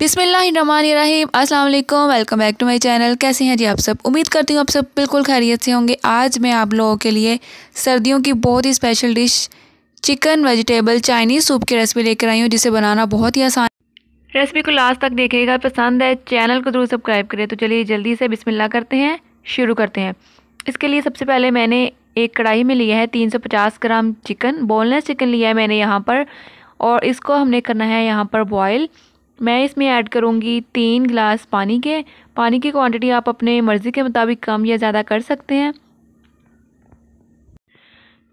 बिसमीम वालेकुम welcome back to my channel कैसे हैं जी आप सब उम्मीद करती हूँ आप सब बिल्कुल खैरियत से होंगे आज मैं आप लोगों के लिए सर्दियों की बहुत ही special dish chicken vegetable Chinese soup की रेसिपी लेकर आई हूँ जिसे बनाना बहुत ही आसान रेसिपी को लास्ट तक देखिएगा पसंद है चैनल को ज़रूर सब्सक्राइब करें तो चलिए जल्दी से बिसमिल्ला करते हैं शुरू करते हैं इसके लिए सबसे पहले मैंने एक कढ़ाई में लिया है पचास ग्राम चिकन बोनलेस चिकन लिया है मैंने यहाँ पर और इसको हमने करना है यहाँ पर बॉयल मैं इसमें ऐड करूँगी तीन गिलास पानी के पानी की क्वांटिटी आप अपने मर्ज़ी के मुताबिक कम या ज़्यादा कर सकते हैं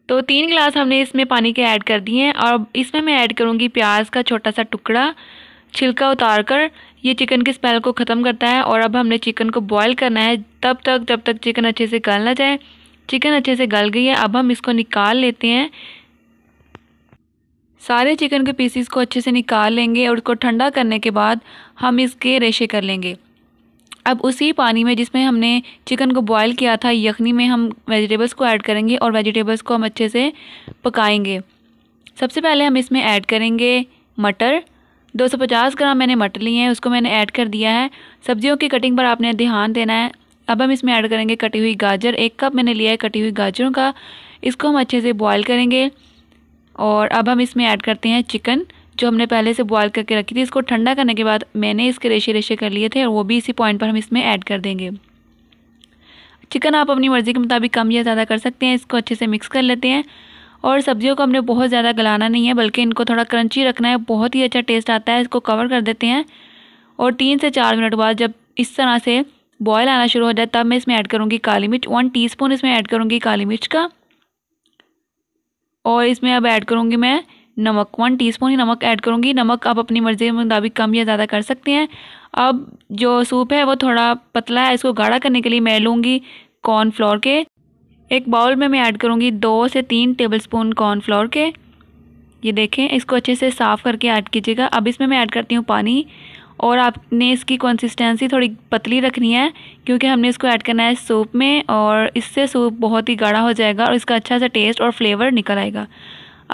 तो तीन गिलास हमने इसमें पानी के ऐड कर दिए हैं और इसमें मैं ऐड करूँगी प्याज का छोटा सा टुकड़ा छिलका उतार कर ये चिकन की स्मेल को ख़त्म करता है और अब हमने चिकन को बॉयल करना है तब तक जब तक चिकन अच्छे से गल ना जाए चिकन अच्छे से गल गई है अब हम इसको निकाल लेते हैं सारे चिकन के पीसीस को अच्छे से निकाल लेंगे और उसको ठंडा करने के बाद हम इसके रेशे कर लेंगे अब उसी पानी में जिसमें हमने चिकन को बॉईल किया था यखनी में हम वेजिटेबल्स को ऐड करेंगे और वेजिटेबल्स को हम अच्छे से पकाएंगे सबसे पहले हम इसमें ऐड करेंगे मटर 250 ग्राम मैंने मटर लिए हैं उसको मैंने ऐड कर दिया है सब्जियों की कटिंग पर आपने ध्यान देना है अब हम इसमें ऐड करेंगे कटी हुई गाजर एक कप मैंने लिया है कटी हुई गाजरों का इसको हम अच्छे से बॉयल करेंगे और अब हम इसमें ऐड करते हैं चिकन जो हमने पहले से बॉयल करके रखी थी इसको ठंडा करने के बाद मैंने इसके रेशे रेशे कर लिए थे और वो भी इसी पॉइंट पर हम इसमें ऐड कर देंगे चिकन आप अपनी मर्ज़ी के मुताबिक कम या ज़्यादा कर सकते हैं इसको अच्छे से मिक्स कर लेते हैं और सब्जियों को हमने बहुत ज़्यादा गलाना नहीं है बल्कि इनको थोड़ा क्रंची रखना है बहुत ही अच्छा टेस्ट आता है इसको कवर कर देते हैं और तीन से चार मिनट बाद जब इस तरह से बॉयल आना शुरू हो जाए तब मैं इसमें ऐड करूँगी काली मिर्च वन टी इसमें ऐड करूँगी काली मिर्च का और इसमें अब ऐड करूँगी मैं नमक वन टीस्पून ही नमक ऐड करूँगी नमक आप अपनी मर्ज़ी के मुताबिक कम या ज़्यादा कर सकते हैं अब जो सूप है वो थोड़ा पतला है इसको गाढ़ा करने के लिए मैं लूँगी कॉर्नफ्लोर के एक बाउल में मैं ऐड करूँगी दो से तीन टेबलस्पून कॉर्नफ्लोर के ये देखें इसको अच्छे से साफ़ करके ऐड कीजिएगा अब इसमें मैं ऐड करती हूँ पानी और आपने इसकी कंसिस्टेंसी थोड़ी पतली रखनी है क्योंकि हमने इसको ऐड करना है सूप में और इससे सूप बहुत ही गाढ़ा हो जाएगा और इसका अच्छा सा टेस्ट और फ्लेवर निकल आएगा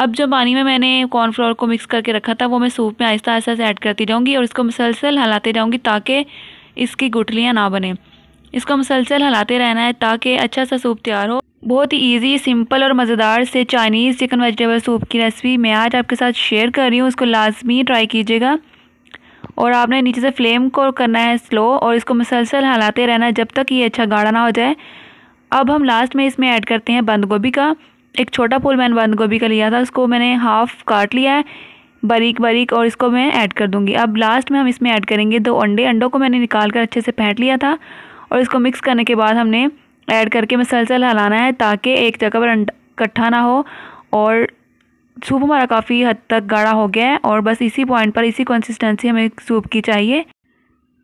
अब जो पानी में मैंने कॉर्नफ्लोर को मिक्स करके रखा था वो मैं सूप में आहिस्ता आहिस्ता से ऐड करती जाऊँगी और इसको मुसलसल हलाते जाऊँगी ताकि इसकी गुठलियाँ ना बने इसको मुसलसल हलाते रहना है ताकि अच्छा सा सूप तैयार हो बहुत ही ईजी सिंपल और मज़ेदार से चाइनीज़ चिकन वेजिटेबल सूप की रेसिपी मैं आज आपके साथ शेयर कर रही हूँ उसको लाजमी ट्राई कीजिएगा और आपने नीचे से फ्लेम को करना है स्लो और इसको मुसलसल हिलाते रहना है जब तक ये अच्छा गाढ़ा ना हो जाए अब हम लास्ट में इसमें ऐड करते हैं बंद गोभी का एक छोटा फूल मैंने बंद गोभी का लिया था उसको मैंने हाफ़ काट लिया है बारीक बारीक और इसको मैं ऐड कर दूंगी अब लास्ट में हम इसमें ऐड करेंगे दो अंडे अंडों को मैंने निकाल कर अच्छे से फेंट लिया था और इसको मिक्स करने के बाद हमने ऐड करके मसलसल हिलाना है ताकि एक जगह पर इकट्ठा ना हो और सूप हमारा काफ़ी हद तक गाढ़ा हो गया है और बस इसी पॉइंट पर इसी कंसिस्टेंसी हमें सूप की चाहिए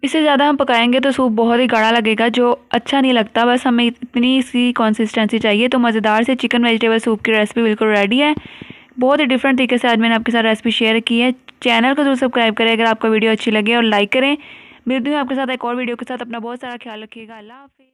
इससे ज़्यादा हम पकाएंगे तो सूप बहुत ही गाढ़ा लगेगा जो अच्छा नहीं लगता बस हमें इतनी सी कंसिस्टेंसी चाहिए तो मज़ेदार से चिकन वेजिटेबल सूप की रेसिपी बिल्कुल रेडी है बहुत ही डिफरेंट तरीके से आज मैंने आपके साथ रेसिपी शेयर की है चैनल को जरूर सब्सक्राइब करें अगर आपको वीडियो अच्छी लगे और लाइक करें मिलती हूँ आपके साथ एक और वीडियो के साथ अपना बहुत सारा ख्याल रखिएगा अल्लाह हाफिज़